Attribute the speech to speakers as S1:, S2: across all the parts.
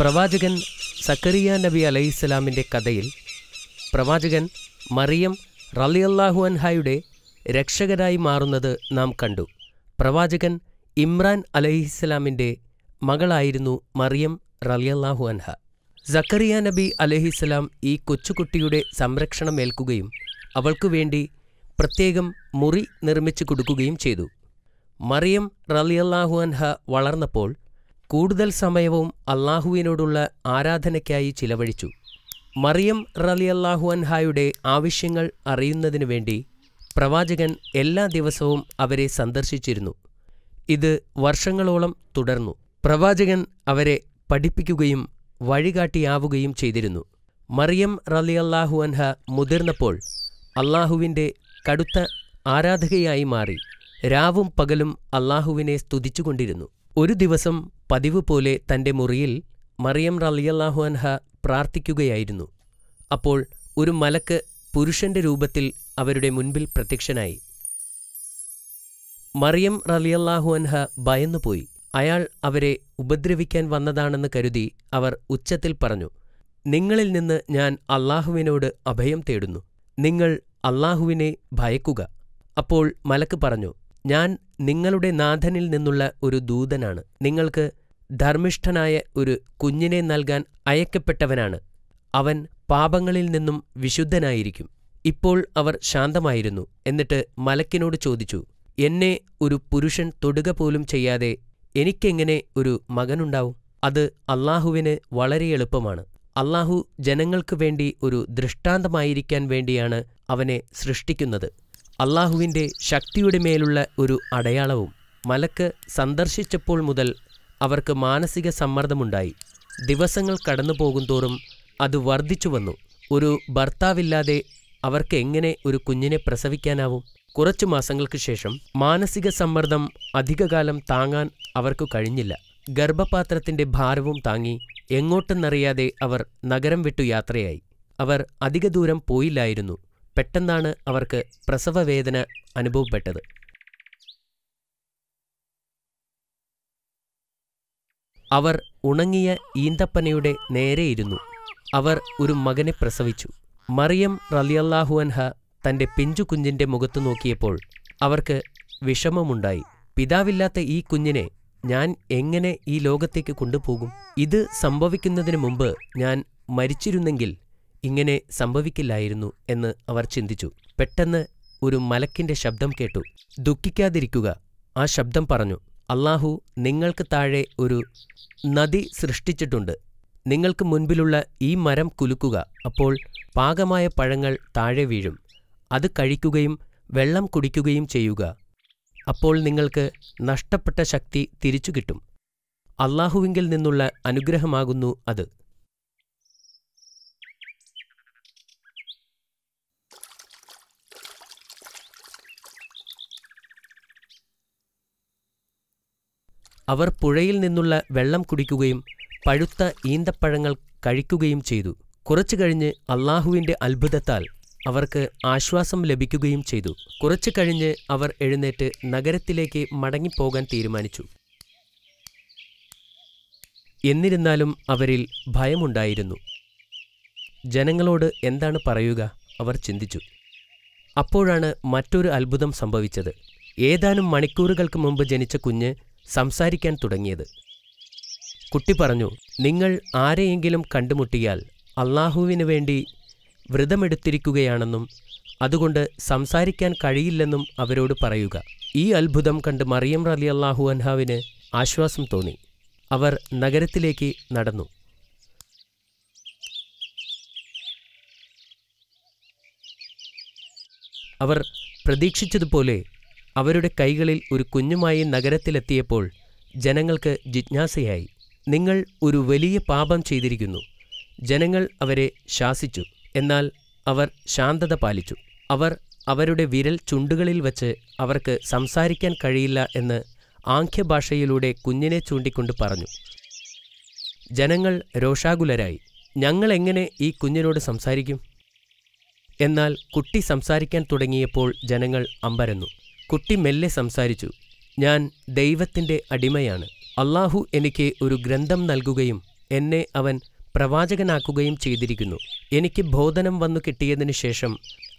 S1: പ്രവാചകൻ സക്കറിയ നബി അലൈഹിസ്സലാമിൻ്റെ കഥയിൽ പ്രവാചകൻ മറിയം റലിയല്ലാഹു അൻഹായുടെ രക്ഷകരായി മാറുന്നത് നാം കണ്ടു പ്രവാചകൻ ഇമ്രാൻ അലഹിസ്സലാമിൻ്റെ മകളായിരുന്നു മറിയം റലിയല്ലാഹു അൻഹ സക്കറിയ നബി അലഹിസ്സലാം ഈ കൊച്ചുകുട്ടിയുടെ സംരക്ഷണം ഏൽക്കുകയും അവൾക്കു വേണ്ടി പ്രത്യേകം മുറി നിർമ്മിച്ചു കൊടുക്കുകയും ചെയ്തു മറിയം റലിയല്ലാഹു അൻഹ വളർന്നപ്പോൾ കൂടുതൽ സമയവും അള്ളാഹുവിനോടുള്ള ആരാധനയ്ക്കായി ചിലവഴിച്ചു മറിയം റലി അള്ളാഹു അൻഹായുടെ ആവശ്യങ്ങൾ അറിയുന്നതിനു വേണ്ടി പ്രവാചകൻ എല്ലാ ദിവസവും അവരെ സന്ദർശിച്ചിരുന്നു ഇത് വർഷങ്ങളോളം തുടർന്നു പ്രവാചകൻ അവരെ പഠിപ്പിക്കുകയും വഴികാട്ടിയാവുകയും ചെയ്തിരുന്നു മറിയം റലി അള്ളാഹു അൻഹ മുതിർന്നപ്പോൾ അള്ളാഹുവിൻ്റെ കടുത്ത ആരാധകയായി മാറി രാവും പകലും അള്ളാഹുവിനെ സ്തുതിച്ചുകൊണ്ടിരുന്നു ഒരു ദിവസം പതിവ് പോലെ തന്റെ മുറിയിൽ മറിയം റളിയല്ലാഹുഅൻഹ അൻഹ പ്രാർത്ഥിക്കുകയായിരുന്നു അപ്പോൾ ഒരു മലക്ക് പുരുഷന്റെ രൂപത്തിൽ അവരുടെ മുൻപിൽ പ്രത്യക്ഷനായി മറിയം റളിയല്ലാഹുഅൻഹ അൻഹ ഭയന്നുപോയി അയാൾ അവരെ ഉപദ്രവിക്കാൻ വന്നതാണെന്ന് കരുതി അവർ ഉച്ചത്തിൽ പറഞ്ഞു നിങ്ങളിൽ നിന്ന് ഞാൻ അള്ളാഹുവിനോട് അഭയം തേടുന്നു നിങ്ങൾ അള്ളാഹുവിനെ ഭയക്കുക അപ്പോൾ മലക്ക് പറഞ്ഞു ഞാൻ നിങ്ങളുടെ നാഥനിൽ നിന്നുള്ള ഒരു ദൂതനാണ് നിങ്ങൾക്ക് ധർമ്മിഷ്ഠനായ ഒരു കുഞ്ഞിനെ നൽകാൻ അയക്കപ്പെട്ടവനാണ് അവൻ പാപങ്ങളിൽ നിന്നും വിശുദ്ധനായിരിക്കും ഇപ്പോൾ അവർ ശാന്തമായിരുന്നു എന്നിട്ട് മലക്കിനോട് ചോദിച്ചു എന്നെ ഒരു പുരുഷൻ തൊടുക പോലും ചെയ്യാതെ എനിക്കെങ്ങനെ ഒരു മകനുണ്ടാവും അത് അള്ളാഹുവിന് വളരെ എളുപ്പമാണ് അള്ളാഹു ജനങ്ങൾക്കു വേണ്ടി ഒരു ദൃഷ്ടാന്തമായിരിക്കാൻ വേണ്ടിയാണ് അവനെ സൃഷ്ടിക്കുന്നത് അള്ളാഹുവിൻ്റെ ശക്തിയുടെ മേലുള്ള ഒരു അടയാളവും മലക്ക് സന്ദർശിച്ചപ്പോൾ മുതൽ അവർക്ക് മാനസിക സമ്മർദ്ദമുണ്ടായി ദിവസങ്ങൾ കടന്നു പോകുന്തോറും അത് വർദ്ധിച്ചു വന്നു ഒരു ഭർത്താവില്ലാതെ അവർക്ക് എങ്ങനെ ഒരു കുഞ്ഞിനെ പ്രസവിക്കാനാവും കുറച്ചു മാസങ്ങൾക്ക് ശേഷം മാനസിക സമ്മർദ്ദം അധികകാലം താങ്ങാൻ അവർക്ക് കഴിഞ്ഞില്ല ഗർഭപാത്രത്തിൻ്റെ ഭാരവും താങ്ങി എങ്ങോട്ടെന്നറിയാതെ അവർ നഗരം വിട്ടു യാത്രയായി അവർ അധിക ദൂരം പോയില്ലായിരുന്നു പെട്ടെന്നാണ് അവർക്ക് പ്രസവവേദന അനുഭവപ്പെട്ടത് അവർ ഉണങ്ങിയ ഈന്തപ്പനയുടെ നേരെയിരുന്നു അവർ ഒരു മകനെ പ്രസവിച്ചു മറിയം റലിയല്ലാഹു അൻഹ തൻ്റെ പിഞ്ചു കുഞ്ഞിൻ്റെ മുഖത്ത് നോക്കിയപ്പോൾ അവർക്ക് വിഷമമുണ്ടായി പിതാവില്ലാത്ത ഈ കുഞ്ഞിനെ ഞാൻ എങ്ങനെ ഈ ലോകത്തേക്ക് കൊണ്ടുപോകും ഇത് സംഭവിക്കുന്നതിന് മുമ്പ് ഞാൻ മരിച്ചിരുന്നെങ്കിൽ ഇങ്ങനെ സംഭവിക്കില്ലായിരുന്നു എന്ന് അവർ ചിന്തിച്ചു പെട്ടെന്ന് ഒരു മലക്കിന്റെ ശബ്ദം കേട്ടു ദുഃഖിക്കാതിരിക്കുക ആ ശബ്ദം പറഞ്ഞു അള്ളാഹു നിങ്ങൾക്ക് താഴെ ഒരു നദി സൃഷ്ടിച്ചിട്ടുണ്ട് നിങ്ങൾക്ക് മുൻപിലുള്ള ഈ മരം കുലുക്കുക അപ്പോൾ പാകമായ പഴങ്ങൾ താഴെ വീഴും അത് കഴിക്കുകയും വെള്ളം കുടിക്കുകയും ചെയ്യുക അപ്പോൾ നിങ്ങൾക്ക് നഷ്ടപ്പെട്ട ശക്തി തിരിച്ചു കിട്ടും അള്ളാഹുവിങ്കിൽ നിന്നുള്ള അനുഗ്രഹമാകുന്നു അത് അവർ പുഴയിൽ നിന്നുള്ള വെള്ളം കുടിക്കുകയും പഴുത്ത ഈന്തപ്പഴങ്ങൾ കഴിക്കുകയും ചെയ്തു കുറച്ചു കഴിഞ്ഞ് അള്ളാഹുവിന്റെ അത്ഭുതത്താൽ അവർക്ക് ആശ്വാസം ലഭിക്കുകയും ചെയ്തു കുറച്ചു കഴിഞ്ഞ് അവർ എഴുന്നേറ്റ് നഗരത്തിലേക്ക് മടങ്ങിപ്പോകാൻ തീരുമാനിച്ചു എന്നിരുന്നാലും അവരിൽ ഭയമുണ്ടായിരുന്നു ജനങ്ങളോട് എന്താണ് പറയുക അവർ ചിന്തിച്ചു അപ്പോഴാണ് മറ്റൊരു അത്ഭുതം സംഭവിച്ചത് ഏതാനും മണിക്കൂറുകൾക്ക് മുമ്പ് ജനിച്ച കുഞ്ഞ് സംസാരിക്കാൻ തുടങ്ങിയത് കുട്ടി പറഞ്ഞു നിങ്ങൾ ആരെയെങ്കിലും കണ്ടുമുട്ടിയാൽ അള്ളാഹുവിനു വേണ്ടി വ്രതമെടുത്തിരിക്കുകയാണെന്നും അതുകൊണ്ട് സംസാരിക്കാൻ കഴിയില്ലെന്നും അവരോട് പറയുക ഈ അത്ഭുതം കണ്ട് മറിയം റലി അള്ളാഹു അൻഹാവിന് ആശ്വാസം തോന്നി അവർ നഗരത്തിലേക്ക് നടന്നു അവർ പ്രതീക്ഷിച്ചതുപോലെ അവരുടെ കൈകളിൽ ഒരു കുഞ്ഞുമായി നഗരത്തിലെത്തിയപ്പോൾ ജനങ്ങൾക്ക് ജിജ്ഞാസയായി നിങ്ങൾ ഒരു വലിയ പാപം ചെയ്തിരിക്കുന്നു ജനങ്ങൾ അവരെ ശാസിച്ചു എന്നാൽ അവർ ശാന്തത പാലിച്ചു അവർ അവരുടെ വിരൽ ചുണ്ടുകളിൽ വച്ച് അവർക്ക് സംസാരിക്കാൻ കഴിയില്ല എന്ന് ആംഖ്യഭാഷയിലൂടെ കുഞ്ഞിനെ ചൂണ്ടിക്കൊണ്ട് പറഞ്ഞു ജനങ്ങൾ രോഷാകുലരായി ഞങ്ങൾ എങ്ങനെ ഈ കുഞ്ഞിനോട് സംസാരിക്കും എന്നാൽ കുട്ടി സംസാരിക്കാൻ തുടങ്ങിയപ്പോൾ ജനങ്ങൾ അമ്പരന്നു കുട്ടി മെല്ലെ സംസാരിച്ചു ഞാൻ ദൈവത്തിൻ്റെ അടിമയാണ് അള്ളാഹു എനിക്ക് ഒരു ഗ്രന്ഥം നൽകുകയും എന്നെ അവൻ പ്രവാചകനാക്കുകയും ചെയ്തിരിക്കുന്നു എനിക്ക് ബോധനം വന്നു കിട്ടിയതിനു ശേഷം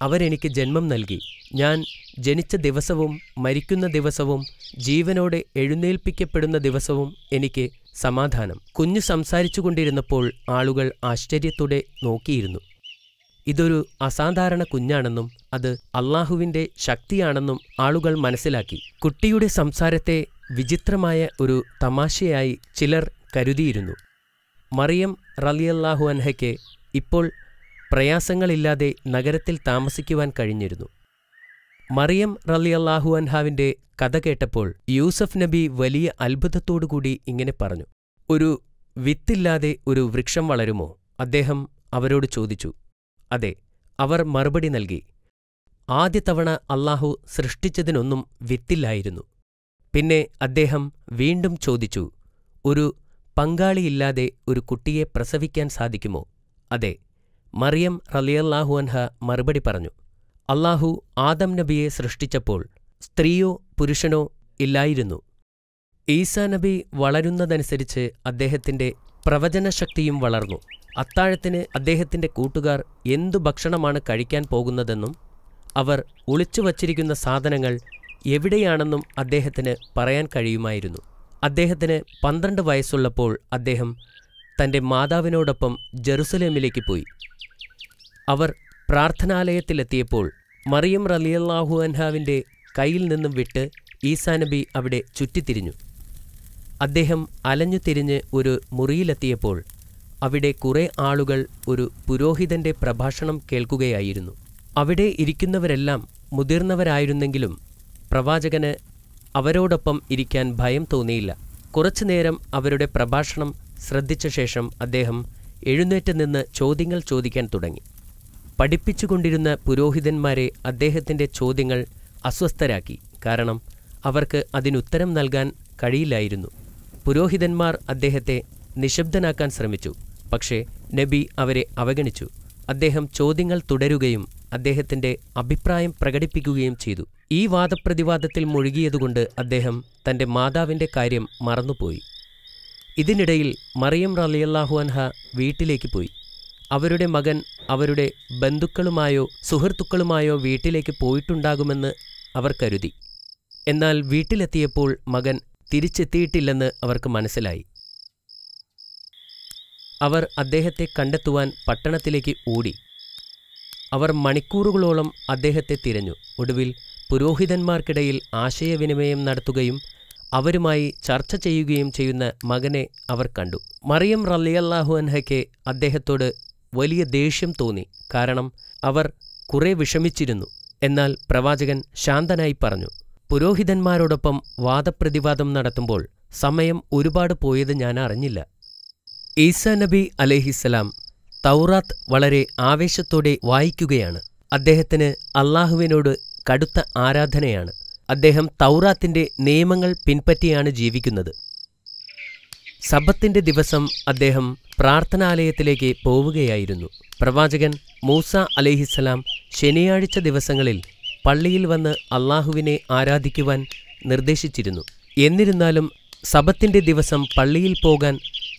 S1: അവരെനിക്ക് ജന്മം നൽകി ഞാൻ ജനിച്ച ദിവസവും മരിക്കുന്ന ദിവസവും ജീവനോടെ എഴുന്നേൽപ്പിക്കപ്പെടുന്ന ദിവസവും എനിക്ക് സമാധാനം കുഞ്ഞു സംസാരിച്ചുകൊണ്ടിരുന്നപ്പോൾ ആളുകൾ ആശ്ചര്യത്തോടെ നോക്കിയിരുന്നു ഇതൊരു അസാധാരണ കുഞ്ഞാണെന്നും അത് അള്ളാഹുവിൻ്റെ ശക്തിയാണെന്നും ആളുകൾ മനസ്സിലാക്കി കുട്ടിയുടെ സംസാരത്തെ വിചിത്രമായ ഒരു തമാശയായി ചിലർ കരുതിയിരുന്നു മറിയം റലിയല്ലാഹു അൻഹയ്ക്ക് ഇപ്പോൾ പ്രയാസങ്ങളില്ലാതെ നഗരത്തിൽ താമസിക്കുവാൻ കഴിഞ്ഞിരുന്നു മറിയം റലിയല്ലാഹു അൻഹാവിൻ്റെ കഥ കേട്ടപ്പോൾ യൂസഫ് നബി വലിയ അത്ഭുതത്തോടുകൂടി ഇങ്ങനെ പറഞ്ഞു ഒരു വിത്തില്ലാതെ ഒരു വൃക്ഷം വളരുമോ അദ്ദേഹം അവരോട് ചോദിച്ചു അതെ അവർ മറുപടി നൽകി ആദ്യ തവണ അള്ളാഹു സൃഷ്ടിച്ചതിനൊന്നും വിത്തില്ലായിരുന്നു പിന്നെ അദ്ദേഹം വീണ്ടും ചോദിച്ചു ഒരു പങ്കാളിയില്ലാതെ ഒരു കുട്ടിയെ പ്രസവിക്കാൻ സാധിക്കുമോ അതെ മറിയം റലിയല്ലാഹു അൻഹ മറുപടി പറഞ്ഞു അള്ളാഹു ആദം നബിയെ സൃഷ്ടിച്ചപ്പോൾ സ്ത്രീയോ പുരുഷനോ ഇല്ലായിരുന്നു ഈസാ നബി വളരുന്നതനുസരിച്ച് അദ്ദേഹത്തിന്റെ പ്രവചനശക്തിയും വളർന്നു അത്താഴത്തിന് അദ്ദേഹത്തിൻ്റെ കൂട്ടുകാർ എന്തു ഭക്ഷണമാണ് കഴിക്കാൻ പോകുന്നതെന്നും അവർ ഒളിച്ചു വച്ചിരിക്കുന്ന സാധനങ്ങൾ എവിടെയാണെന്നും അദ്ദേഹത്തിന് പറയാൻ കഴിയുമായിരുന്നു അദ്ദേഹത്തിന് പന്ത്രണ്ട് വയസ്സുള്ളപ്പോൾ അദ്ദേഹം തൻ്റെ മാതാവിനോടൊപ്പം ജെറുസലേമിലേക്ക് പോയി അവർ പ്രാർത്ഥനാലയത്തിലെത്തിയപ്പോൾ മറിയം റലിയല്ലാഹു അൻഹാവിൻ്റെ കയ്യിൽ നിന്നും വിട്ട് ഈസാ നബി അവിടെ ചുറ്റിത്തിരിഞ്ഞു അദ്ദേഹം അലഞ്ഞു തിരിഞ്ഞ് ഒരു മുറിയിലെത്തിയപ്പോൾ അവിടെ കുറേ ആളുകൾ ഒരു പുരോഹിതന്റെ പ്രഭാഷണം കേൾക്കുകയായിരുന്നു അവിടെ ഇരിക്കുന്നവരെല്ലാം മുതിർന്നവരായിരുന്നെങ്കിലും പ്രവാചകന് അവരോടൊപ്പം ഇരിക്കാൻ ഭയം തോന്നിയില്ല കുറച്ചു നേരം അവരുടെ പ്രഭാഷണം ശ്രദ്ധിച്ച ശേഷം അദ്ദേഹം എഴുന്നേറ്റ് നിന്ന് ചോദ്യങ്ങൾ ചോദിക്കാൻ തുടങ്ങി പഠിപ്പിച്ചുകൊണ്ടിരുന്ന പുരോഹിതന്മാരെ അദ്ദേഹത്തിൻ്റെ ചോദ്യങ്ങൾ അസ്വസ്ഥരാക്കി കാരണം അവർക്ക് അതിനുത്തരം നൽകാൻ കഴിയില്ലായിരുന്നു പുരോഹിതന്മാർ അദ്ദേഹത്തെ നിശബ്ദനാക്കാൻ ശ്രമിച്ചു പക്ഷേ നബി അവരെ അവഗണിച്ചു അദ്ദേഹം ചോദ്യങ്ങൾ തുടരുകയും അദ്ദേഹത്തിന്റെ അഭിപ്രായം പ്രകടിപ്പിക്കുകയും ചെയ്തു ഈ വാദപ്രതിവാദത്തിൽ മുഴുകിയതുകൊണ്ട് അദ്ദേഹം തന്റെ മാതാവിന്റെ കാര്യം മറന്നുപോയി ഇതിനിടയിൽ മറിയം റലിയല്ലാഹു അൻഹ വീട്ടിലേക്ക് പോയി അവരുടെ മകൻ അവരുടെ ബന്ധുക്കളുമായോ സുഹൃത്തുക്കളുമായോ വീട്ടിലേക്ക് പോയിട്ടുണ്ടാകുമെന്ന് അവർ കരുതി എന്നാൽ വീട്ടിലെത്തിയപ്പോൾ മകൻ തിരിച്ചെത്തിയിട്ടില്ലെന്ന് അവർക്ക് മനസ്സിലായി അവർ അദ്ദേഹത്തെ കണ്ടെത്തുവാൻ പട്ടണത്തിലേക്ക് ഓടി അവർ മണിക്കൂറുകളോളം അദ്ദേഹത്തെ തിരഞ്ഞു ഒടുവിൽ പുരോഹിതന്മാർക്കിടയിൽ ആശയവിനിമയം നടത്തുകയും അവരുമായി ചർച്ച ചെയ്യുകയും ചെയ്യുന്ന മകനെ അവർ കണ്ടു മറിയം റലിയല്ലാഹു അൻഹയ്ക്ക് അദ്ദേഹത്തോട് വലിയ ദേഷ്യം തോന്നി കാരണം അവർ കുറെ വിഷമിച്ചിരുന്നു എന്നാൽ പ്രവാചകൻ ശാന്തനായി പറഞ്ഞു പുരോഹിതന്മാരോടൊപ്പം വാദപ്രതിവാദം നടത്തുമ്പോൾ സമയം ഒരുപാട് പോയത് ഞാൻ അറിഞ്ഞില്ല ഈസാ നബി അലേഹിസലാം തൗറാത്ത് വളരെ ആവേശത്തോടെ വായിക്കുകയാണ് അദ്ദേഹത്തിന് അള്ളാഹുവിനോട് കടുത്ത ആരാധനയാണ് അദ്ദേഹം തൗറാത്തിന്റെ നിയമങ്ങൾ പിൻപറ്റിയാണ് ജീവിക്കുന്നത് സബത്തിന്റെ ദിവസം അദ്ദേഹം പ്രാർത്ഥനാലയത്തിലേക്ക് പോവുകയായിരുന്നു പ്രവാചകൻ മൂസ അലേഹിസ്സലാം ശനിയാഴ്ച ദിവസങ്ങളിൽ പള്ളിയിൽ വന്ന് അള്ളാഹുവിനെ ആരാധിക്കുവാൻ നിർദ്ദേശിച്ചിരുന്നു എന്നിരുന്നാലും സബത്തിന്റെ ദിവസം പള്ളിയിൽ പോകാൻ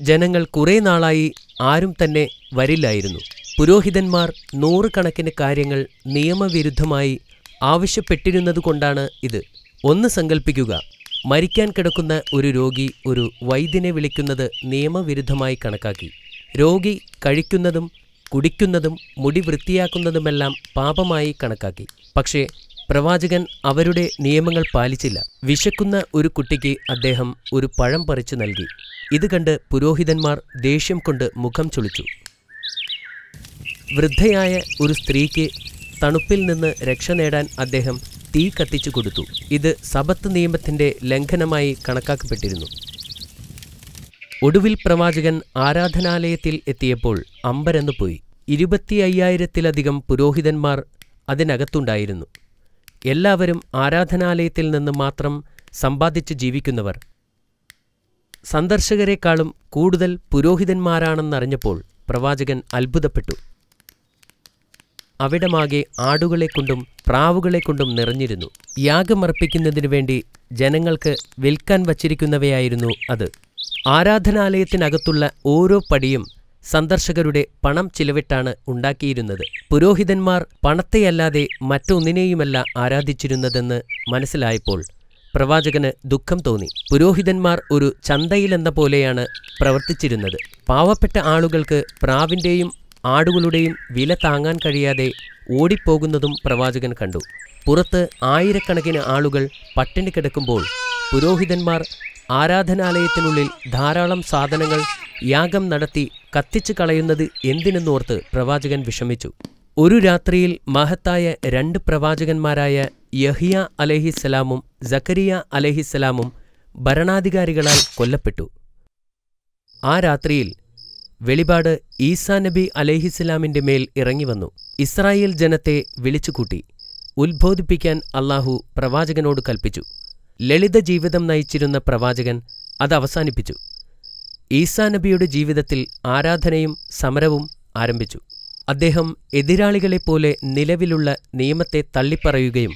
S1: ജനങ്ങൾ കുറേ നാളായി ആരും തന്നെ വരില്ലായിരുന്നു പുരോഹിതന്മാർ നൂറുകണക്കിന് കാര്യങ്ങൾ നിയമവിരുദ്ധമായി ആവശ്യപ്പെട്ടിരുന്നതുകൊണ്ടാണ് ഇത് ഒന്ന് സങ്കൽപ്പിക്കുക മരിക്കാൻ കിടക്കുന്ന ഒരു രോഗി ഒരു വൈദ്യനെ വിളിക്കുന്നത് നിയമവിരുദ്ധമായി കണക്കാക്കി രോഗി കഴിക്കുന്നതും കുടിക്കുന്നതും മുടി വൃത്തിയാക്കുന്നതുമെല്ലാം പാപമായി കണക്കാക്കി പക്ഷേ പ്രവാചകൻ അവരുടെ നിയമങ്ങൾ പാലിച്ചില്ല വിശക്കുന്ന ഒരു കുട്ടിക്ക് അദ്ദേഹം ഒരു പഴം പറിച്ചു നൽകി ഇത് കണ്ട് പുരോഹിതന്മാർ ദേഷ്യം കൊണ്ട് മുഖം ചുളിച്ചു വൃദ്ധയായ ഒരു സ്ത്രീക്ക് തണുപ്പിൽ നിന്ന് രക്ഷ നേടാൻ അദ്ദേഹം തീ കത്തിച്ചു കൊടുത്തു ഇത് സബത്ത് നിയമത്തിന്റെ ലംഘനമായി കണക്കാക്കപ്പെട്ടിരുന്നു ഒടുവിൽ പ്രവാചകൻ ആരാധനാലയത്തിൽ എത്തിയപ്പോൾ അമ്പരന്നു പോയി ഇരുപത്തി അയ്യായിരത്തിലധികം പുരോഹിതന്മാർ അതിനകത്തുണ്ടായിരുന്നു എല്ലാവരും ആരാധനാലയത്തിൽ നിന്ന് മാത്രം സമ്പാദിച്ച് ജീവിക്കുന്നവർ സന്ദർശകരെക്കാളും കൂടുതൽ പുരോഹിതന്മാരാണെന്നറിഞ്ഞപ്പോൾ പ്രവാചകൻ അത്ഭുതപ്പെട്ടു അവിടമാകെ ആടുകളെക്കൊണ്ടും പ്രാവുകളെക്കൊണ്ടും നിറഞ്ഞിരുന്നു യാഗമർപ്പിക്കുന്നതിനു വേണ്ടി ജനങ്ങൾക്ക് വിൽക്കാൻ വച്ചിരിക്കുന്നവയായിരുന്നു അത് ആരാധനാലയത്തിനകത്തുള്ള ഓരോ പടിയും സന്ദർശകരുടെ പണം ചിലവിട്ടാണ് ഉണ്ടാക്കിയിരുന്നത് പുരോഹിതന്മാർ പണത്തെയല്ലാതെ മറ്റൊന്നിനെയുമല്ല ആരാധിച്ചിരുന്നതെന്ന് മനസ്സിലായപ്പോൾ പ്രവാചകന് ദുഃഖം തോന്നി പുരോഹിതന്മാർ ഒരു ചന്തയിലെന്ന പോലെയാണ് പ്രവർത്തിച്ചിരുന്നത് പാവപ്പെട്ട ആളുകൾക്ക് പ്രാവിൻ്റെയും ആടുകളുടെയും വില താങ്ങാൻ കഴിയാതെ ഓടിപ്പോകുന്നതും പ്രവാചകൻ കണ്ടു പുറത്ത് ആയിരക്കണക്കിന് ആളുകൾ പട്ടിണി കിടക്കുമ്പോൾ പുരോഹിതന്മാർ ആരാധനാലയത്തിനുള്ളിൽ ധാരാളം സാധനങ്ങൾ യാഗം നടത്തി കത്തിച്ചു കളയുന്നത് എന്തിനെന്നോർത്ത് പ്രവാചകൻ വിഷമിച്ചു ഒരു രാത്രിയിൽ മഹത്തായ രണ്ട് പ്രവാചകന്മാരായ യഹിയ അലഹിസ്സലാമും ജക്കരിയ അലഹിസ്സലാമും ഭരണാധികാരികളാൽ കൊല്ലപ്പെട്ടു ആ രാത്രിയിൽ വെളിപാട് ഈസാ നബി അലഹിസ്ലാമിൻ്റെ മേൽ ഇറങ്ങിവന്നു ഇസ്രായേൽ ജനത്തെ വിളിച്ചുകൂട്ടി ഉത്ബോധിപ്പിക്കാൻ അള്ളാഹു പ്രവാചകനോട് കൽപ്പിച്ചു ലളിത ജീവിതം നയിച്ചിരുന്ന പ്രവാചകൻ അത് അവസാനിപ്പിച്ചു ഈസാ നബിയുടെ ജീവിതത്തിൽ ആരാധനയും സമരവും ആരംഭിച്ചു അദ്ദേഹം എതിരാളികളെപ്പോലെ നിലവിലുള്ള നിയമത്തെ തള്ളിപ്പറയുകയും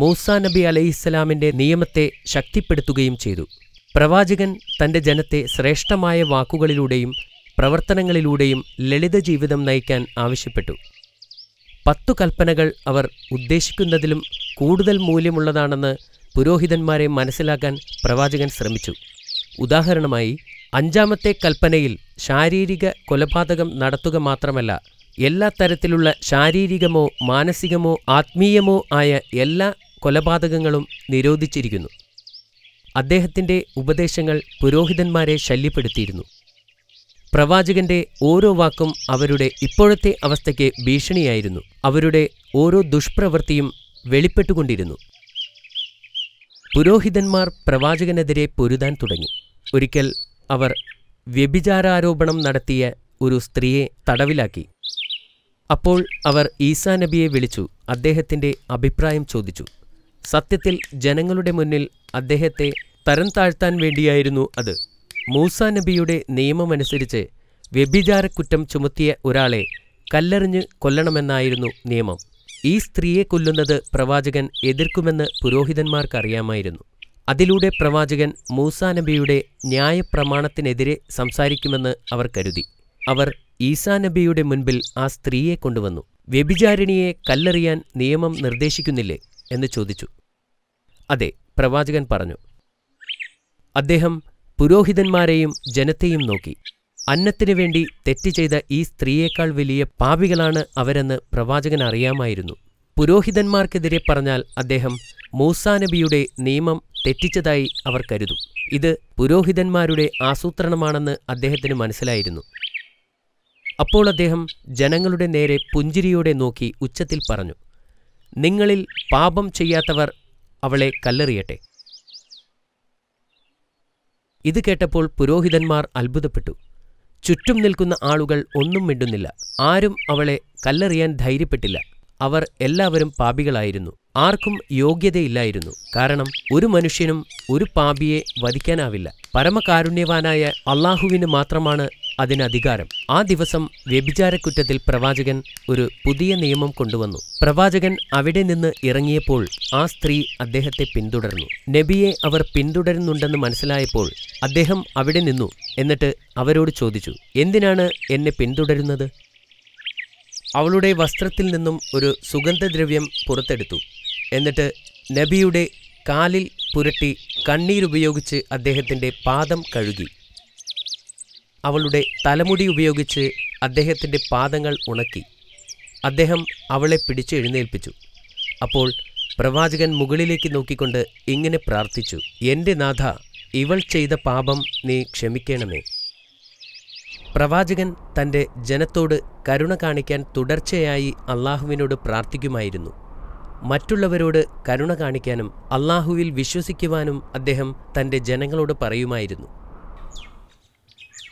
S1: മൂസ നബി അലൈഹിസ്സലാമിൻ്റെ നിയമത്തെ ശക്തിപ്പെടുത്തുകയും ചെയ്തു പ്രവാചകൻ തന്റെ ജനത്തെ ശ്രേഷ്ഠമായ വാക്കുകളിലൂടെയും പ്രവർത്തനങ്ങളിലൂടെയും ലളിത ജീവിതം നയിക്കാൻ ആവശ്യപ്പെട്ടു പത്തു കൽപ്പനകൾ അവർ ഉദ്ദേശിക്കുന്നതിലും കൂടുതൽ മൂല്യമുള്ളതാണെന്ന് പുരോഹിതന്മാരെ മനസ്സിലാക്കാൻ പ്രവാചകൻ ശ്രമിച്ചു ഉദാഹരണമായി അഞ്ചാമത്തെ കൽപ്പനയിൽ ശാരീരിക കൊലപാതകം നടത്തുക മാത്രമല്ല എല്ലാ തരത്തിലുള്ള ശാരീരികമോ മാനസികമോ ആത്മീയമോ ആയ എല്ലാ കൊലപാതകങ്ങളും നിരോധിച്ചിരിക്കുന്നു അദ്ദേഹത്തിൻ്റെ ഉപദേശങ്ങൾ പുരോഹിതന്മാരെ ശല്യപ്പെടുത്തിയിരുന്നു പ്രവാചകന്റെ ഓരോ വാക്കും അവരുടെ ഇപ്പോഴത്തെ അവസ്ഥയ്ക്ക് ഭീഷണിയായിരുന്നു അവരുടെ ഓരോ ദുഷ്പ്രവൃത്തിയും വെളിപ്പെട്ടുകൊണ്ടിരുന്നു പുരോഹിതന്മാർ പ്രവാചകനെതിരെ പൊരുതാൻ തുടങ്ങി ഒരിക്കൽ അവർ വ്യഭിചാരാരോപണം നടത്തിയ ഒരു സ്ത്രീയെ തടവിലാക്കി അപ്പോൾ അവർ ഈസാ നബിയെ വിളിച്ചു അദ്ദേഹത്തിൻ്റെ അഭിപ്രായം ചോദിച്ചു സത്യത്തിൽ ജനങ്ങളുടെ മുന്നിൽ അദ്ദേഹത്തെ തരം താഴ്ത്താൻ വേണ്ടിയായിരുന്നു അത് മൂസ നബിയുടെ നിയമമനുസരിച്ച് വ്യഭിചാരക്കുറ്റം ചുമത്തിയ ഒരാളെ കല്ലെറിഞ്ഞ് കൊല്ലണമെന്നായിരുന്നു നിയമം ഈ സ്ത്രീയെ കൊല്ലുന്നത് പ്രവാചകൻ എതിർക്കുമെന്ന് പുരോഹിതന്മാർക്കറിയാമായിരുന്നു അതിലൂടെ പ്രവാചകൻ മൂസാ നബിയുടെ ന്യായപ്രമാണത്തിനെതിരെ സംസാരിക്കുമെന്ന് അവർ കരുതി അവർ ഈസാ നബിയുടെ മുൻപിൽ ആ സ്ത്രീയെ കൊണ്ടുവന്നു വ്യഭിചാരിണിയെ കല്ലെറിയാൻ നിയമം നിർദ്ദേശിക്കുന്നില്ലേ എന്ന് ചോദിച്ചു അതെ പ്രവാചകൻ പറഞ്ഞു അദ്ദേഹം പുരോഹിതന്മാരെയും ജനത്തെയും നോക്കി അന്നത്തിനു വേണ്ടി തെറ്റ് ചെയ്ത ഈ സ്ത്രീയേക്കാൾ വലിയ പാപികളാണ് അവരെന്ന് പ്രവാചകൻ അറിയാമായിരുന്നു പുരോഹിതന്മാർക്കെതിരെ പറഞ്ഞാൽ അദ്ദേഹം മൂസാനബിയുടെ നിയമം തെറ്റിച്ചതായി അവർ കരുതും ഇത് പുരോഹിതന്മാരുടെ ആസൂത്രണമാണെന്ന് അദ്ദേഹത്തിന് മനസ്സിലായിരുന്നു അപ്പോൾ അദ്ദേഹം ജനങ്ങളുടെ നേരെ പുഞ്ചിരിയോടെ നോക്കി ഉച്ചത്തിൽ പറഞ്ഞു നിങ്ങളിൽ പാപം ചെയ്യാത്തവർ അവളെ കല്ലെറിയട്ടെ ഇത് കേട്ടപ്പോൾ പുരോഹിതന്മാർ അത്ഭുതപ്പെട്ടു ചുറ്റും നിൽക്കുന്ന ആളുകൾ ഒന്നും മിണ്ടുന്നില്ല ആരും അവളെ കല്ലെറിയാൻ ധൈര്യപ്പെട്ടില്ല അവർ എല്ലാവരും പാപികളായിരുന്നു ആർക്കും യോഗ്യതയില്ലായിരുന്നു കാരണം ഒരു മനുഷ്യനും ഒരു പാപിയെ വധിക്കാനാവില്ല പരമകാരുണ്യവാനായ അള്ളാഹുവിന് മാത്രമാണ് അതിനധികാരം ആ ദിവസം വ്യഭിചാരക്കുറ്റത്തിൽ പ്രവാചകൻ ഒരു പുതിയ നിയമം കൊണ്ടുവന്നു പ്രവാചകൻ അവിടെ നിന്ന് ഇറങ്ങിയപ്പോൾ ആ സ്ത്രീ അദ്ദേഹത്തെ പിന്തുടർന്നു നബിയെ അവർ പിന്തുടരുന്നുണ്ടെന്ന് മനസ്സിലായപ്പോൾ അദ്ദേഹം അവിടെ നിന്നു എന്നിട്ട് അവരോട് ചോദിച്ചു എന്തിനാണ് എന്നെ പിന്തുടരുന്നത് അവളുടെ വസ്ത്രത്തിൽ നിന്നും ഒരു സുഗന്ധദ്രവ്യം പുറത്തെടുത്തു എന്നിട്ട് നബിയുടെ കാലിൽ പുരട്ടി കണ്ണീരുപയോഗിച്ച് അദ്ദേഹത്തിൻ്റെ പാദം കഴുകി അവളുടെ തലമുടി ഉപയോഗിച്ച് അദ്ദേഹത്തിൻ്റെ പാദങ്ങൾ ഉണക്കി അദ്ദേഹം അവളെ പിടിച്ച് എഴുന്നേൽപ്പിച്ചു അപ്പോൾ പ്രവാചകൻ മുകളിലേക്ക് നോക്കിക്കൊണ്ട് ഇങ്ങനെ പ്രാർത്ഥിച്ചു എൻ്റെ നാഥ ഇവൾ ചെയ്ത പാപം നീ ക്ഷമിക്കണമേ പ്രവാചകൻ തൻ്റെ ജനത്തോട് കരുണ കാണിക്കാൻ തുടർച്ചയായി അള്ളാഹുവിനോട് പ്രാർത്ഥിക്കുമായിരുന്നു മറ്റുള്ളവരോട് കരുണ കാണിക്കാനും അള്ളാഹുവിൽ വിശ്വസിക്കുവാനും അദ്ദേഹം തൻ്റെ ജനങ്ങളോട് പറയുമായിരുന്നു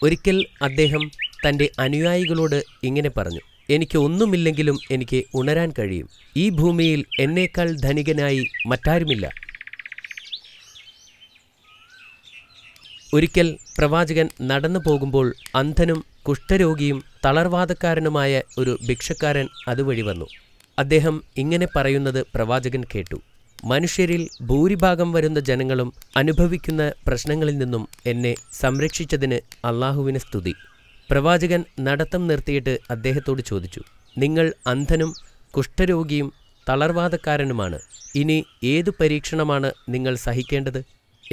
S1: ഒരിക്കൽ അദ്ദേഹം തൻ്റെ അനുയായികളോട് ഇങ്ങനെ പറഞ്ഞു എനിക്ക് ഒന്നുമില്ലെങ്കിലും എനിക്ക് ഉണരാൻ കഴിയും ഈ ഭൂമിയിൽ എന്നേക്കാൾ ധനികനായി മറ്റാരുമില്ല ഒരിക്കൽ പ്രവാചകൻ നടന്നു പോകുമ്പോൾ അന്ധനും കുഷ്ഠരോഗിയും തളർവാദക്കാരനുമായ ഒരു ഭിക്ഷക്കാരൻ അതുവഴി വന്നു അദ്ദേഹം ഇങ്ങനെ പറയുന്നത് പ്രവാചകൻ കേട്ടു മനുഷ്യരിൽ ഭൂരിഭാഗം വരുന്ന ജനങ്ങളും അനുഭവിക്കുന്ന പ്രശ്നങ്ങളിൽ നിന്നും എന്നെ സംരക്ഷിച്ചതിന് അള്ളാഹുവിന് സ്തുതി പ്രവാചകൻ നടത്തം നിർത്തിയിട്ട് അദ്ദേഹത്തോട് ചോദിച്ചു നിങ്ങൾ അന്ധനും കുഷ്ഠരോഗിയും തളർവാദക്കാരനുമാണ് ഇനി ഏതു പരീക്ഷണമാണ് നിങ്ങൾ സഹിക്കേണ്ടത്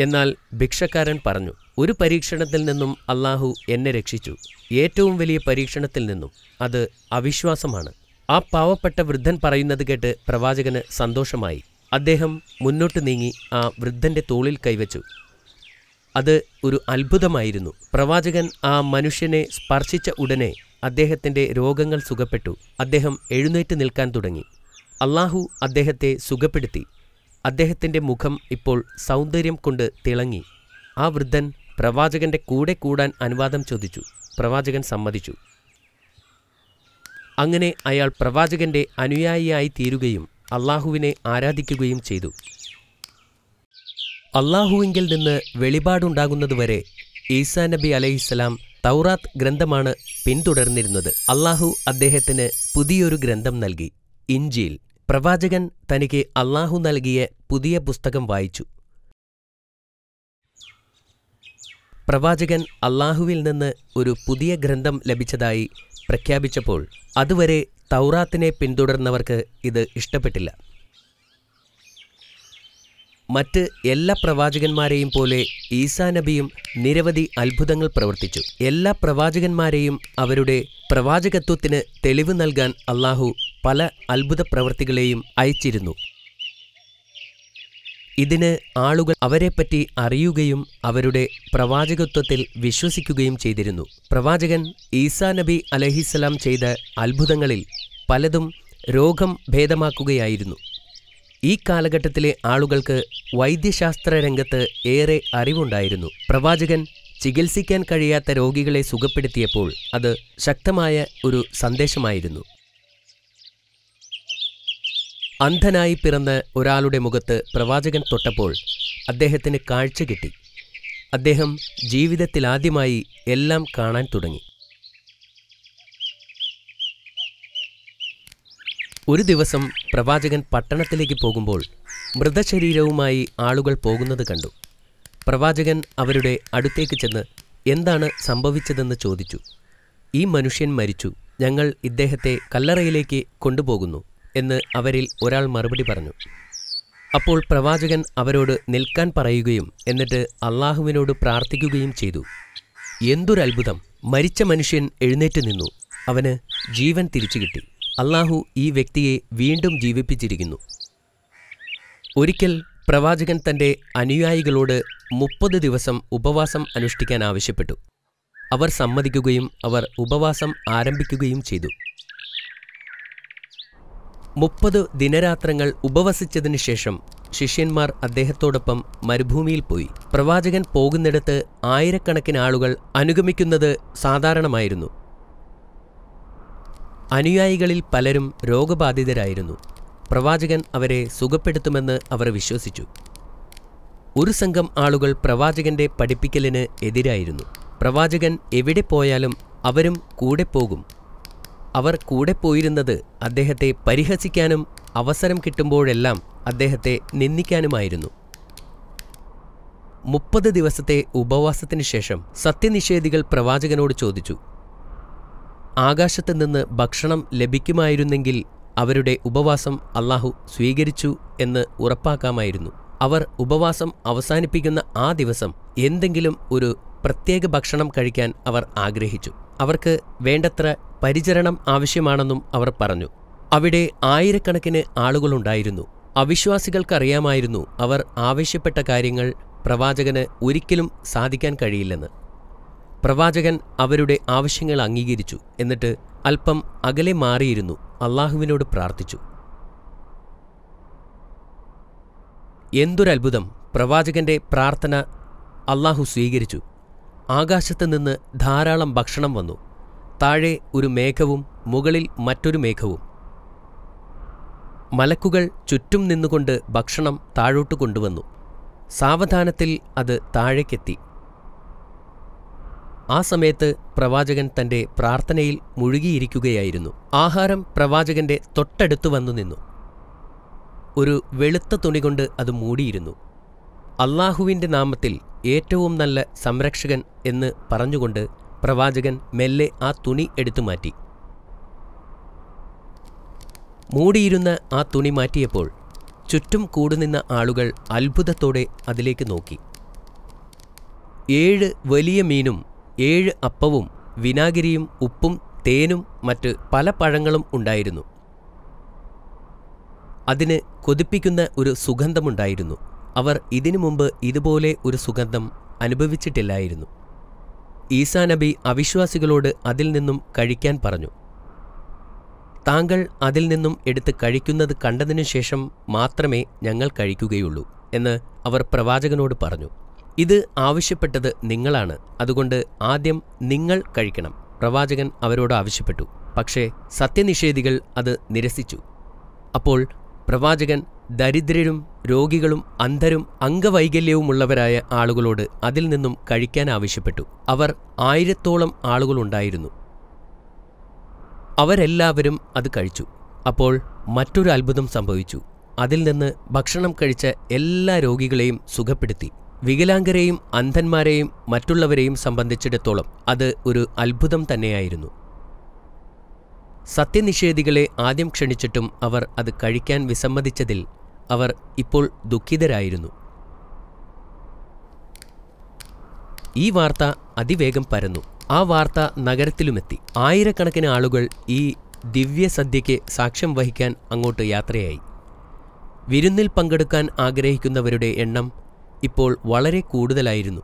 S1: എന്നാൽ ഭിക്ഷക്കാരൻ പറഞ്ഞു ഒരു പരീക്ഷണത്തിൽ നിന്നും അള്ളാഹു എന്നെ രക്ഷിച്ചു ഏറ്റവും വലിയ പരീക്ഷണത്തിൽ നിന്നും അത് അവിശ്വാസമാണ് ആ പാവപ്പെട്ട വൃദ്ധൻ പറയുന്നത് കേട്ട് പ്രവാചകന് സന്തോഷമായി അദ്ദേഹം മുന്നോട്ട് നീങ്ങി ആ വൃദ്ധന്റെ തോളിൽ കൈവച്ചു അത് ഒരു അത്ഭുതമായിരുന്നു പ്രവാചകൻ ആ മനുഷ്യനെ സ്പർശിച്ച ഉടനെ അദ്ദേഹത്തിന്റെ രോഗങ്ങൾ സുഖപ്പെട്ടു അദ്ദേഹം എഴുന്നേറ്റ് നിൽക്കാൻ തുടങ്ങി അള്ളാഹു അദ്ദേഹത്തെ സുഖപ്പെടുത്തി അദ്ദേഹത്തിന്റെ മുഖം ഇപ്പോൾ സൗന്ദര്യം കൊണ്ട് തിളങ്ങി ആ വൃദ്ധൻ പ്രവാചകന്റെ കൂടെ കൂടാൻ അനുവാദം ചോദിച്ചു പ്രവാചകൻ സമ്മതിച്ചു അങ്ങനെ അയാൾ പ്രവാചകന്റെ അനുയായിയായി തീരുകയും അള്ളാഹുവിനെ ആരാധിക്കുകയും ചെയ്തു അള്ളാഹുവിങ്കിൽ നിന്ന് വെളിപാടുണ്ടാകുന്നതുവരെ ഈസാ നബി അലൈഹിസ്സലാം തൗറാത്ത് ഗ്രന്ഥമാണ് പിന്തുടർന്നിരുന്നത് അള്ളാഹു അദ്ദേഹത്തിന് പുതിയൊരു ഗ്രന്ഥം നൽകി ഇഞ്ചിയിൽ പ്രവാചകൻ തനിക്ക് അള്ളാഹു നൽകിയ പുതിയ പുസ്തകം വായിച്ചു പ്രവാചകൻ അള്ളാഹുവിൽ നിന്ന് ഒരു പുതിയ ഗ്രന്ഥം ലഭിച്ചതായി പ്രഖ്യാപിച്ചപ്പോൾ അതുവരെ തൗറാത്തിനെ പിന്തുടർന്നവർക്ക് ഇത് ഇഷ്ടപ്പെട്ടില്ല മറ്റ് എല്ലാ പ്രവാചകന്മാരെയും പോലെ ഈസാ നബിയും നിരവധി അത്ഭുതങ്ങൾ പ്രവർത്തിച്ചു എല്ലാ പ്രവാചകന്മാരെയും അവരുടെ പ്രവാചകത്വത്തിന് തെളിവ് നൽകാൻ അള്ളാഹു പല അത്ഭുത പ്രവർത്തികളെയും അയച്ചിരുന്നു ഇതിന് ആളുകൾ അവരെപ്പറ്റി അറിയുകയും അവരുടെ പ്രവാചകത്വത്തിൽ വിശ്വസിക്കുകയും ചെയ്തിരുന്നു പ്രവാചകൻ ഈസാ നബി അലഹിസ്സലാം ചെയ്ത അത്ഭുതങ്ങളിൽ പലതും രോഗം ഭേദമാക്കുകയായിരുന്നു ഈ കാലഘട്ടത്തിലെ ആളുകൾക്ക് വൈദ്യശാസ്ത്ര രംഗത്ത് ഏറെ അറിവുണ്ടായിരുന്നു പ്രവാചകൻ ചികിത്സിക്കാൻ കഴിയാത്ത രോഗികളെ സുഖപ്പെടുത്തിയപ്പോൾ അത് ശക്തമായ ഒരു സന്ദേശമായിരുന്നു അന്ധനായി പിറന്ന ഒരാളുടെ മുഖത്ത് പ്രവാചകൻ തൊട്ടപ്പോൾ അദ്ദേഹത്തിന് കാഴ്ച കിട്ടി അദ്ദേഹം ജീവിതത്തിലാദ്യമായി എല്ലാം കാണാൻ തുടങ്ങി ഒരു ദിവസം പ്രവാചകൻ പട്ടണത്തിലേക്ക് പോകുമ്പോൾ മൃതശരീരവുമായി ആളുകൾ പോകുന്നത് കണ്ടു പ്രവാചകൻ അവരുടെ അടുത്തേക്ക് ചെന്ന് എന്താണ് സംഭവിച്ചതെന്ന് ചോദിച്ചു ഈ മനുഷ്യൻ മരിച്ചു ഞങ്ങൾ ഇദ്ദേഹത്തെ കല്ലറയിലേക്ക് കൊണ്ടുപോകുന്നു എന്ന് അവരിൽ ഒരാൾ മറുപടി പറഞ്ഞു അപ്പോൾ പ്രവാചകൻ അവരോട് നിൽക്കാൻ പറയുകയും എന്നിട്ട് അള്ളാഹുവിനോട് പ്രാർത്ഥിക്കുകയും ചെയ്തു എന്തൊരത്ഭുതം മരിച്ച മനുഷ്യൻ എഴുന്നേറ്റ് നിന്നു അവന് ജീവൻ തിരിച്ചു കിട്ടി അള്ളാഹു ഈ വ്യക്തിയെ വീണ്ടും ജീവിപ്പിച്ചിരിക്കുന്നു ഒരിക്കൽ പ്രവാചകൻ തൻ്റെ അനുയായികളോട് മുപ്പത് ദിവസം ഉപവാസം അനുഷ്ഠിക്കാൻ ആവശ്യപ്പെട്ടു അവർ സമ്മതിക്കുകയും അവർ ഉപവാസം ആരംഭിക്കുകയും ചെയ്തു മുപ്പത് ദിനരാത്രങ്ങൾ ഉപവസിച്ചതിനു ശേഷം ശിഷ്യന്മാർ അദ്ദേഹത്തോടൊപ്പം മരുഭൂമിയിൽ പോയി പ്രവാചകൻ പോകുന്നിടത്ത് ആയിരക്കണക്കിന് ആളുകൾ അനുഗമിക്കുന്നത് സാധാരണമായിരുന്നു അനുയായികളിൽ പലരും രോഗബാധിതരായിരുന്നു പ്രവാചകൻ അവരെ സുഖപ്പെടുത്തുമെന്ന് അവർ വിശ്വസിച്ചു ഒരു സംഘം ആളുകൾ പ്രവാചകന്റെ പഠിപ്പിക്കലിന് എതിരായിരുന്നു പ്രവാചകൻ എവിടെ പോയാലും അവരും കൂടെ പോകും അവർ കൂടെ പോയിരുന്നത് അദ്ദേഹത്തെ പരിഹസിക്കാനും അവസരം കിട്ടുമ്പോഴെല്ലാം അദ്ദേഹത്തെ നിന്ദിക്കാനുമായിരുന്നു മുപ്പത് ദിവസത്തെ ഉപവാസത്തിനു ശേഷം സത്യനിഷേധികൾ പ്രവാചകനോട് ചോദിച്ചു ആകാശത്ത് നിന്ന് ഭക്ഷണം ലഭിക്കുമായിരുന്നെങ്കിൽ അവരുടെ ഉപവാസം അള്ളാഹു സ്വീകരിച്ചു എന്ന് ഉറപ്പാക്കാമായിരുന്നു അവർ ഉപവാസം അവസാനിപ്പിക്കുന്ന ആ ദിവസം എന്തെങ്കിലും ഒരു പ്രത്യേക ഭക്ഷണം കഴിക്കാൻ അവർ ആഗ്രഹിച്ചു അവർക്ക് വേണ്ടത്ര പരിചരണം ആവശ്യമാണെന്നും അവർ പറഞ്ഞു അവിടെ ആയിരക്കണക്കിന് ആളുകളുണ്ടായിരുന്നു അവിശ്വാസികൾക്കറിയാമായിരുന്നു അവർ ആവശ്യപ്പെട്ട കാര്യങ്ങൾ പ്രവാചകന് ഒരിക്കലും സാധിക്കാൻ കഴിയില്ലെന്ന് പ്രവാചകൻ അവരുടെ ആവശ്യങ്ങൾ അംഗീകരിച്ചു എന്നിട്ട് അല്പം അകലെ മാറിയിരുന്നു അള്ളാഹുവിനോട് പ്രാർത്ഥിച്ചു എന്തൊരത്ഭുതം പ്രവാചകന്റെ പ്രാർത്ഥന അള്ളാഹു സ്വീകരിച്ചു ആകാശത്തുനിന്ന് നിന്ന് ധാരാളം ഭക്ഷണം വന്നു താഴെ ഒരു മേഘവും മുകളിൽ മറ്റൊരു മേഘവും മലക്കുകൾ ചുറ്റും നിന്നുകൊണ്ട് ഭക്ഷണം താഴോട്ട് കൊണ്ടുവന്നു സാവധാനത്തിൽ അത് താഴേക്കെത്തി ആ സമയത്ത് പ്രവാചകൻ തന്റെ പ്രാർത്ഥനയിൽ മുഴുകിയിരിക്കുകയായിരുന്നു ആഹാരം പ്രവാചകന്റെ തൊട്ടടുത്തു വന്നു നിന്നു ഒരു വെളുത്ത തുണികൊണ്ട് അത് മൂടിയിരുന്നു അള്ളാഹുവിൻ്റെ നാമത്തിൽ ഏറ്റവും നല്ല സംരക്ഷകൻ എന്ന് പറഞ്ഞുകൊണ്ട് പ്രവാചകൻ മെല്ലെ ആ തുണി എടുത്തു മാറ്റി മൂടിയിരുന്ന ആ തുണി മാറ്റിയപ്പോൾ ചുറ്റും കൂടുനിന്ന ആളുകൾ അത്ഭുതത്തോടെ അതിലേക്ക് നോക്കി ഏഴ് വലിയ മീനും ഏഴ് അപ്പവും വിനാഗിരിയും ഉപ്പും തേനും മറ്റ് പല പഴങ്ങളും ഉണ്ടായിരുന്നു അതിന് കൊതിപ്പിക്കുന്ന ഒരു സുഗന്ധമുണ്ടായിരുന്നു അവർ ഇതിനു മുമ്പ് ഇതുപോലെ ഒരു സുഗന്ധം അനുഭവിച്ചിട്ടില്ലായിരുന്നു ഈസാ നബി അവിശ്വാസികളോട് അതിൽ നിന്നും കഴിക്കാൻ പറഞ്ഞു താങ്കൾ അതിൽ നിന്നും എടുത്ത് കഴിക്കുന്നത് കണ്ടതിനു ശേഷം മാത്രമേ ഞങ്ങൾ കഴിക്കുകയുള്ളൂ എന്ന് അവർ പ്രവാചകനോട് പറഞ്ഞു ഇത് ആവശ്യപ്പെട്ടത് നിങ്ങളാണ് അതുകൊണ്ട് ആദ്യം നിങ്ങൾ കഴിക്കണം പ്രവാചകൻ അവരോട് ആവശ്യപ്പെട്ടു പക്ഷേ സത്യനിഷേധികൾ അത് നിരസിച്ചു അപ്പോൾ പ്രവാചകൻ ദരിദ്രരും രോഗികളും അന്ധരും അംഗവൈകല്യവുമുള്ളവരായ ആളുകളോട് അതിൽ നിന്നും കഴിക്കാൻ ആവശ്യപ്പെട്ടു അവർ ആയിരത്തോളം ആളുകളുണ്ടായിരുന്നു അവരെല്ലാവരും അത് കഴിച്ചു അപ്പോൾ മറ്റൊരു അത്ഭുതം സംഭവിച്ചു അതിൽ നിന്ന് ഭക്ഷണം കഴിച്ച എല്ലാ രോഗികളെയും സുഖപ്പെടുത്തി വികലാംഗരെയും അന്ധന്മാരെയും മറ്റുള്ളവരെയും സംബന്ധിച്ചിടത്തോളം അത് ഒരു അത്ഭുതം തന്നെയായിരുന്നു സത്യനിഷേധികളെ ആദ്യം ക്ഷണിച്ചിട്ടും അവർ അത് കഴിക്കാൻ വിസമ്മതിച്ചതിൽ അവർ ഇപ്പോൾ ദുഃഖിതരായിരുന്നു ഈ വാർത്ത അതിവേഗം പരന്നു ആ വാർത്ത നഗരത്തിലുമെത്തി ആയിരക്കണക്കിന് ആളുകൾ ഈ ദിവ്യസദ്യയ്ക്ക് സാക്ഷ്യം വഹിക്കാൻ അങ്ങോട്ട് യാത്രയായി വിരുന്നിൽ പങ്കെടുക്കാൻ ആഗ്രഹിക്കുന്നവരുടെ എണ്ണം ഇപ്പോൾ വളരെ കൂടുതലായിരുന്നു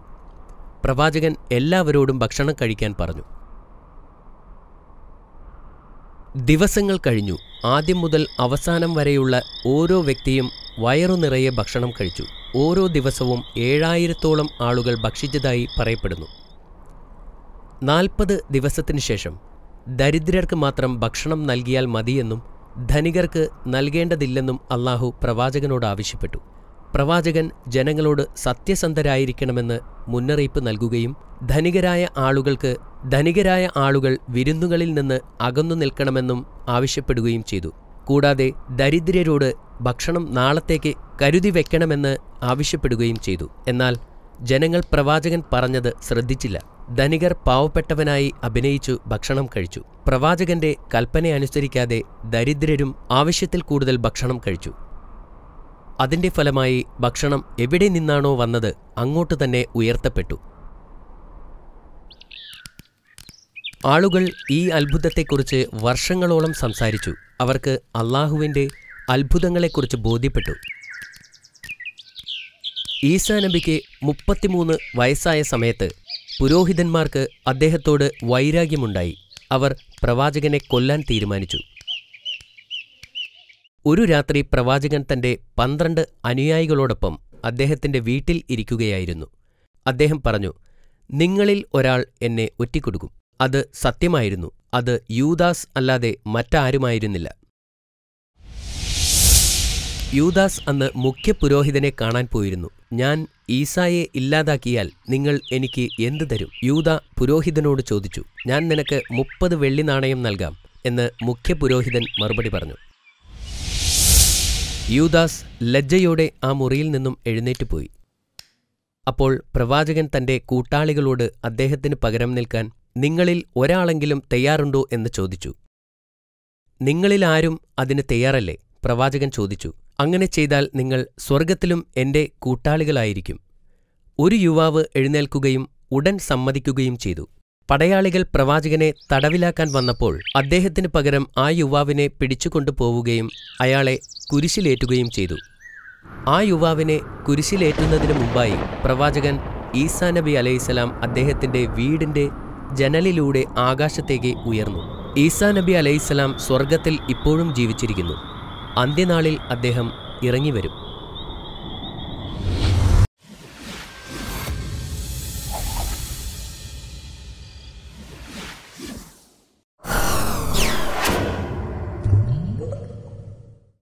S1: പ്രവാചകൻ എല്ലാവരോടും ഭക്ഷണം കഴിക്കാൻ പറഞ്ഞു ദിവസങ്ങൾ കഴിഞ്ഞു ആദ്യം മുതൽ അവസാനം വരെയുള്ള ഓരോ വ്യക്തിയും വയറു നിറയെ ഭക്ഷണം കഴിച്ചു ഓരോ ദിവസവും ഏഴായിരത്തോളം ആളുകൾ ഭക്ഷിച്ചതായി പറയപ്പെടുന്നു നാൽപ്പത് ദിവസത്തിനു ശേഷം ദരിദ്രർക്ക് മാത്രം ഭക്ഷണം നൽകിയാൽ മതിയെന്നും ധനികർക്ക് നൽകേണ്ടതില്ലെന്നും അള്ളാഹു പ്രവാചകനോട് ആവശ്യപ്പെട്ടു പ്രവാചകൻ ജനങ്ങളോട് സത്യസന്ധരായിരിക്കണമെന്ന് മുന്നറിയിപ്പ് നൽകുകയും ധനികരായ ആളുകൾക്ക് ധനികരായ ആളുകൾ വിരുന്നുകളിൽ നിന്ന് അകന്നു നിൽക്കണമെന്നും ആവശ്യപ്പെടുകയും ചെയ്തു കൂടാതെ ദരിദ്രരോട് ഭക്ഷണം നാളത്തേക്ക് കരുതി വെക്കണമെന്ന് ആവശ്യപ്പെടുകയും ചെയ്തു എന്നാൽ ജനങ്ങൾ പ്രവാചകൻ പറഞ്ഞത് ശ്രദ്ധിച്ചില്ല ധനികർ പാവപ്പെട്ടവനായി അഭിനയിച്ചു ഭക്ഷണം കഴിച്ചു പ്രവാചകന്റെ കൽപ്പന അനുസരിക്കാതെ ദരിദ്രരും ആവശ്യത്തിൽ കൂടുതൽ ഭക്ഷണം കഴിച്ചു അതിൻ്റെ ഫലമായി ഭക്ഷണം എവിടെ നിന്നാണോ വന്നത് അങ്ങോട്ട് തന്നെ ഉയർത്തപ്പെട്ടു ആളുകൾ ഈ അത്ഭുതത്തെക്കുറിച്ച് വർഷങ്ങളോളം സംസാരിച്ചു അവർക്ക് അള്ളാഹുവിൻ്റെ അത്ഭുതങ്ങളെക്കുറിച്ച് ബോധ്യപ്പെട്ടു ഈസാ നബിക്ക് മുപ്പത്തിമൂന്ന് വയസ്സായ സമയത്ത് പുരോഹിതന്മാർക്ക് അദ്ദേഹത്തോട് വൈരാഗ്യമുണ്ടായി അവർ പ്രവാചകനെ കൊല്ലാൻ തീരുമാനിച്ചു ഒരു രാത്രി പ്രവാചകൻ തന്റെ പന്ത്രണ്ട് അനുയായികളോടൊപ്പം അദ്ദേഹത്തിന്റെ വീട്ടിൽ ഇരിക്കുകയായിരുന്നു അദ്ദേഹം പറഞ്ഞു നിങ്ങളിൽ ഒരാൾ എന്നെ ഒറ്റിക്കൊടുക്കും അത് സത്യമായിരുന്നു അത് യൂദാസ് അല്ലാതെ മറ്റാരുമായിരുന്നില്ല യൂദാസ് അന്ന് മുഖ്യ പുരോഹിതനെ കാണാൻ പോയിരുന്നു ഞാൻ ഈസായെ ഇല്ലാതാക്കിയാൽ നിങ്ങൾ എനിക്ക് എന്തു തരും യൂത പുരോഹിതനോട് ചോദിച്ചു ഞാൻ നിനക്ക് മുപ്പത് വെള്ളി നാണയം നൽകാം എന്ന് മുഖ്യ പുരോഹിതൻ മറുപടി പറഞ്ഞു യൂദാസ് ലജ്ജയോടെ ആ മുറിയിൽ നിന്നും എഴുന്നേറ്റ് പോയി അപ്പോൾ പ്രവാചകൻ തന്റെ കൂട്ടാളികളോട് അദ്ദേഹത്തിന് പകരം നിൽക്കാൻ നിങ്ങളിൽ ഒരാളെങ്കിലും തയ്യാറുണ്ടോ എന്ന് ചോദിച്ചു നിങ്ങളിലാരും അതിന് തയ്യാറല്ലേ പ്രവാചകൻ ചോദിച്ചു അങ്ങനെ ചെയ്താൽ നിങ്ങൾ സ്വർഗത്തിലും എന്റെ കൂട്ടാളികളായിരിക്കും ഒരു യുവാവ് എഴുന്നേൽക്കുകയും ഉടൻ സമ്മതിക്കുകയും ചെയ്തു പടയാളികൾ പ്രവാചകനെ തടവിലാക്കാൻ വന്നപ്പോൾ അദ്ദേഹത്തിന് പകരം ആ യുവാവിനെ പിടിച്ചുകൊണ്ടുപോവുകയും അയാളെ കുരിശിലേറ്റുകയും ചെയ്തു ആ യുവാവിനെ കുരിശിലേറ്റുന്നതിന് മുമ്പായി പ്രവാചകൻ ഈസാ നബി അലൈഹിസ്സലാം അദ്ദേഹത്തിൻ്റെ വീടിൻ്റെ ജനലിലൂടെ ആകാശത്തേക്ക് ഉയർന്നു ഈസാ നബി അലൈഹിസ്സലാം സ്വർഗത്തിൽ ഇപ്പോഴും ജീവിച്ചിരിക്കുന്നു അന്ത്യനാളിൽ അദ്ദേഹം ഇറങ്ങിവരും